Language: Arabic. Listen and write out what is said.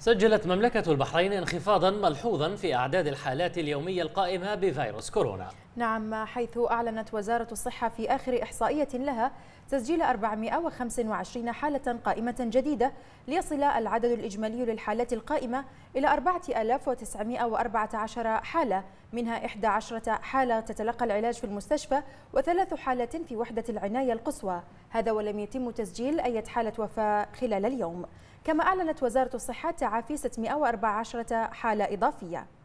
سجلت مملكة البحرين انخفاضا ملحوظا في أعداد الحالات اليومية القائمة بفيروس كورونا نعم حيث أعلنت وزارة الصحة في آخر إحصائية لها تسجيل 425 حالة قائمة جديدة ليصل العدد الإجمالي للحالات القائمة إلى 4914 حالة منها 11 حالة تتلقى العلاج في المستشفى وثلاث حالات في وحدة العناية القصوى هذا ولم يتم تسجيل أي حالة وفاة خلال اليوم كما أعلنت وزارة الصحة تعافي 614 حالة إضافية